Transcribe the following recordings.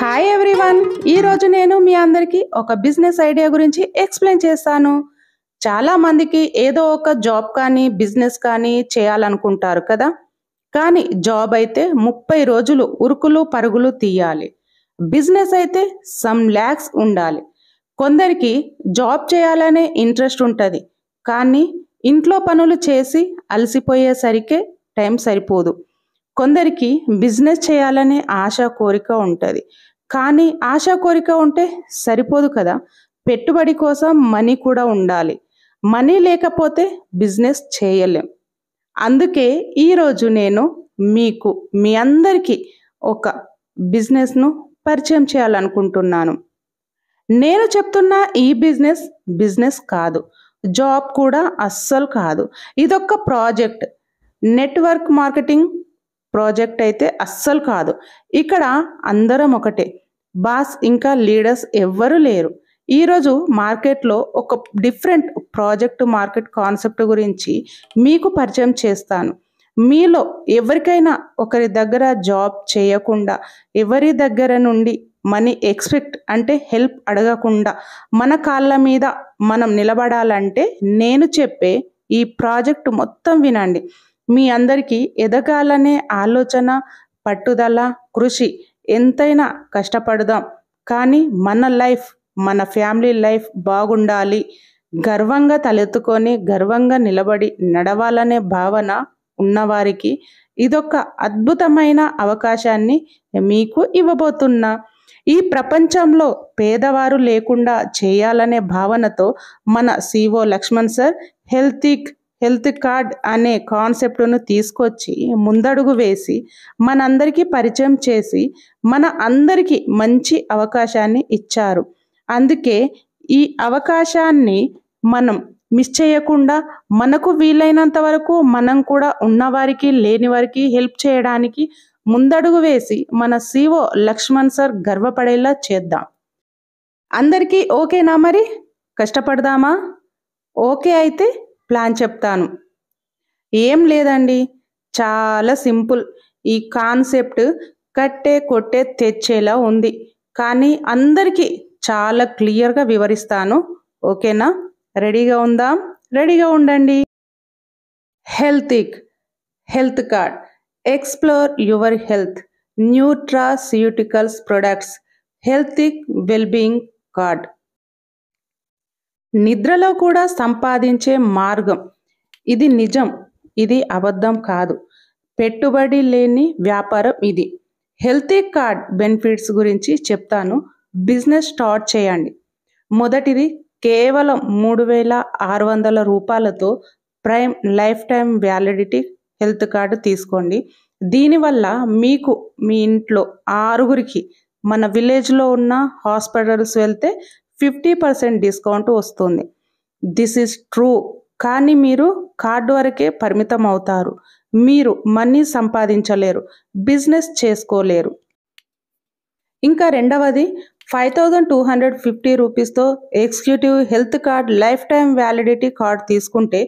hi everyone ఈరోజు నేను మీ అందరికీ ఒక బిజినెస్ ఐడియా గురించి ఎక్స్ప్లెయిన్ చేస్తాను చాలా మందికి ఏదో ఒక జాబ్ కానీ బిజినెస్ కానీ చేయాలనుకుంటారు కదా కానీ జాబ్ అయితే ముప్పై రోజులు ఉరుకులు పరుగులు తీయాలి బిజినెస్ అయితే సమ్ ల్యాక్స్ ఉండాలి కొందరికి జాబ్ చేయాలనే ఇంట్రెస్ట్ ఉంటుంది కానీ ఇంట్లో పనులు చేసి అలసిపోయేసరికే టైం సరిపోదు కొందరికి బిజినెస్ చేయాలనే ఆశ కోరిక ఉంటుంది కానీ ఆశ కోరిక ఉంటే సరిపోదు కదా పెట్టుబడి కోసం మనీ కూడా ఉండాలి మనీ లేకపోతే బిజినెస్ చేయలేం అందుకే ఈరోజు నేను మీకు మీ అందరికీ ఒక బిజినెస్ను పరిచయం చేయాలనుకుంటున్నాను నేను చెప్తున్న ఈ బిజినెస్ బిజినెస్ కాదు జాబ్ కూడా అస్సలు కాదు ఇదొక ప్రాజెక్ట్ నెట్వర్క్ మార్కెటింగ్ ప్రాజెక్ట్ అయితే అస్సలు కాదు ఇక్కడ అందరం ఒకటే బాస్ ఇంకా లీడర్స్ ఎవ్వరూ లేరు ఈరోజు మార్కెట్లో ఒక డిఫరెంట్ ప్రాజెక్ట్ మార్కెట్ కాన్సెప్ట్ గురించి మీకు పరిచయం చేస్తాను మీలో ఎవరికైనా ఒకరి దగ్గర జాబ్ చేయకుండా ఎవరి దగ్గర నుండి మనీ ఎక్స్పెక్ట్ అంటే హెల్ప్ అడగకుండా మన కాళ్ళ మీద మనం నిలబడాలంటే నేను చెప్పే ఈ ప్రాజెక్ట్ మొత్తం వినండి మీ అందరికీ ఎదగాలనే ఆలోచన పట్టుదల కృషి ఎంతైనా కష్టపడదాం కానీ మన లైఫ్ మన ఫ్యామిలీ లైఫ్ బాగుండాలి గర్వంగా తలెత్తుకొని గర్వంగా నిలబడి నడవాలనే భావన ఉన్నవారికి ఇదొక అద్భుతమైన అవకాశాన్ని మీకు ఇవ్వబోతున్నా ఈ ప్రపంచంలో పేదవారు లేకుండా చేయాలనే భావనతో మన CEO Lakshman sir Healthic health card అనే కాన్సెప్ట్ను తీసుకొచ్చి ముందడుగు వేసి మనందరికీ పరిచయం చేసి మన అందరికీ మంచి అవకాశాన్ని ఇచ్చారు అందుకే ఈ అవకాశాన్ని మనం మిస్ చేయకుండా మనకు వీలైనంత వరకు మనం కూడా ఉన్నవారికి లేని వారికి హెల్ప్ చేయడానికి ముందడుగు వేసి మన సీఓ లక్ష్మణ్ సార్ గర్వపడేలా చేద్దాం అందరికీ ఓకేనా మరి కష్టపడదామా ఓకే అయితే ప్లాన్ చెప్తాను ఏం లేదండి చాలా సింపుల్ ఈ కాన్సెప్ట్ కట్టే కొట్టే తెచ్చేలా ఉంది కానీ అందరికీ చాలా క్లియర్గా వివరిస్తాను ఓకేనా రెడీగా ఉందాం రెడీగా ఉండండి Healthic health card explore your health nutraceuticals products Healthic wellbeing card నిద్రలో కూడా సంపాదించే మార్గం ఇది నిజం ఇది అబద్ధం కాదు పెట్టుబడి లేని వ్యాపారం ఇది హెల్తీ కార్డ్ బెనిఫిట్స్ గురించి చెప్తాను బిజినెస్ స్టార్ట్ చేయండి మొదటిది కేవలం మూడు వేల ఆరు వందల రూపాయలతో prime life time validity health card తీసుకోండి దీనివల్ల మీకు మీ ఇంట్లో ఆరుగురికి మన విలేజ్లో ఉన్న హాస్పిటల్స్ వెళ్తే ఫిఫ్టీ పర్సెంట్ డిస్కౌంట్ వస్తుంది దిస్ ఈజ్ ట్రూ కానీ మీరు కార్డు వరకే పరిమితం అవుతారు మీరు మనీ సంపాదించలేరు బిజినెస్ చేసుకోలేరు ఇంకా రెండవది five thousand two hundred fifty రూపీస్తో executive health card life time validity card తీసుకుంటే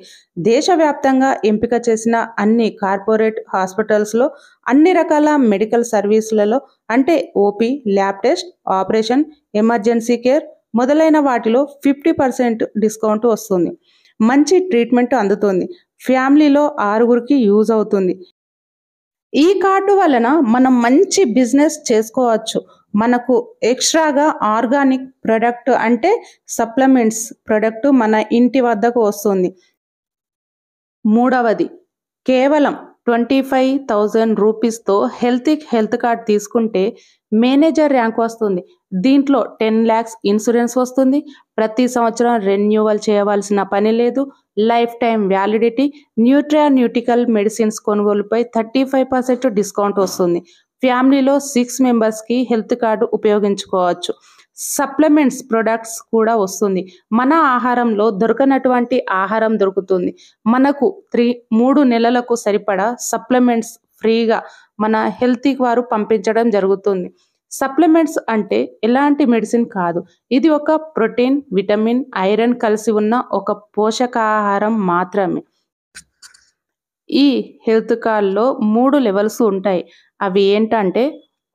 దేశవ్యాప్తంగా ఎంపిక చేసిన అన్ని కార్పొరేట్ హాస్పిటల్స్లో అన్ని రకాల మెడికల్ సర్వీసులలో అంటే OP lab test operation emergency care మొదలైన వాటిలో ఫిఫ్టీ పర్సెంట్ డిస్కౌంట్ వస్తుంది మంచి ట్రీట్మెంట్ అందుతుంది ఫ్యామిలీలో ఆరుగురికి యూజ్ అవుతుంది ఈ కార్డు వలన మనం మంచి బిజినెస్ చేసుకోవచ్చు మనకు ఎక్స్ట్రాగా ఆర్గానిక్ ప్రొడక్ట్ అంటే సప్లిమెంట్స్ ప్రొడక్ట్ మన ఇంటి వద్దకు వస్తుంది మూడవది కేవలం ట్వంటీ ఫైవ్ థౌజండ్ రూపీస్తో హెల్త్ హెల్త్ కార్డ్ తీసుకుంటే మేనేజర్ ర్యాంక్ వస్తుంది దీంట్లో టెన్ ల్యాక్స్ ఇన్సూరెన్స్ వస్తుంది ప్రతి సంవత్సరం రెన్యూవల్ చేయవలసిన పని లేదు life time validity nutraceutical medicines కొనుగోలుపై థర్టీ ఫైవ్ పర్సెంట్ డిస్కౌంట్ వస్తుంది ఫ్యామిలీలో సిక్స్ మెంబర్స్కి హెల్త్ కార్డు ఉపయోగించుకోవచ్చు సప్లిమెంట్స్ ప్రొడక్ట్స్ కూడా వస్తుంది మన ఆహారంలో దొరకనటువంటి ఆహారం దొరుకుతుంది మనకు త్రీ మూడు నెలలకు సరిపడా సప్లిమెంట్స్ ఫ్రీగా మన హెల్తీ వారు పంపించడం జరుగుతుంది సప్లిమెంట్స్ అంటే ఎలాంటి మెడిసిన్ కాదు ఇది ఒక ప్రోటీన్ విటమిన్ ఐరన్ కలిసి ఉన్న ఒక పోషకాహారం మాత్రమే ఈ హెల్త్ కార్డ్లో మూడు లెవెల్స్ ఉంటాయి అవి ఏంటంటే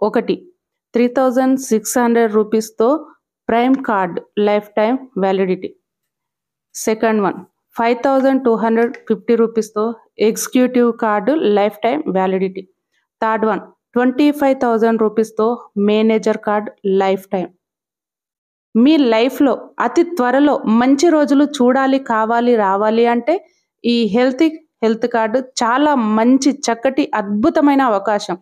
ఒకటి త్రీ థౌజండ్ సిక్స్ హండ్రెడ్ రూపీస్తో prime card life time validity second one five thousand two hundred fifty రూపీస్తో executive card life time validity third one twenty five thousand రూపీస్తో మేనేజర్ కార్డ్ లైఫ్ టైం మీ లైఫ్లో అతి త్వరలో మంచి రోజులు చూడాలి కావాలి రావాలి అంటే ఈ హెల్త్ హెల్త్ కార్డు చాలా మంచి చక్కటి అద్భుతమైన అవకాశం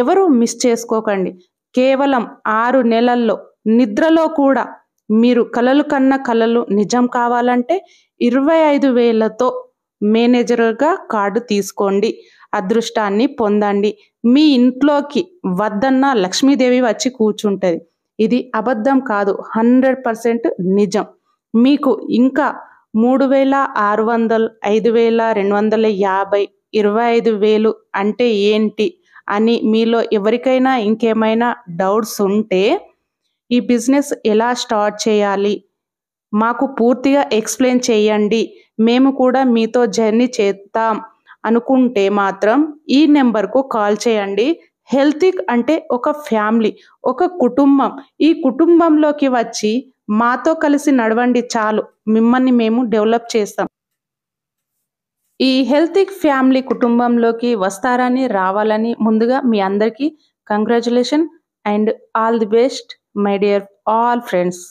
ఎవరు మిస్ చేసుకోకండి కేవలం ఆరు నెలల్లో నిద్రలో కూడా మీరు కలలు కన్న కలలు నిజం కావాలంటే ఇరవై ఐదు వేలతో మేనేజర్గా కార్డు తీసుకోండి అదృష్టాన్ని పొందండి మీ ఇంట్లోకి వద్దన్న లక్ష్మీదేవి వచ్చి కూర్చుంటుంది ఇది అబద్ధం కాదు హండ్రెడ్ పర్సెంట్ నిజం మీకు ఇంకా మూడు వేల ఆరు వందలు ఐదు వేల రెండు వందల యాభై ఇరవై ఐదు వేలు అంటే ఏంటి అని మీలో ఎవరికైనా ఇంకేమైనా డౌట్స్ ఉంటే ఈ బిజినెస్ ఎలా స్టార్ట్ చేయాలి మాకు పూర్తిగా ఎక్స్ప్లెయిన్ చేయండి మేము కూడా మీతో జర్నీ చేద్దాం అనుకుంటే మాత్రం ఈ నెంబర్కు కాల్ చేయండి హెల్తిక్ అంటే ఒక ఫ్యామిలీ ఒక కుటుంబం ఈ కుటుంబంలోకి వచ్చి మాతో కలిసి నడవండి చాలు మిమ్మల్ని మేము డెవలప్ చేస్తాం ఈ హెల్తీ ఫ్యామిలీ కుటుంబంలోకి వస్తారని రావాలని ముందుగా మీ అందరికీ congratulation and all the best my dear all friends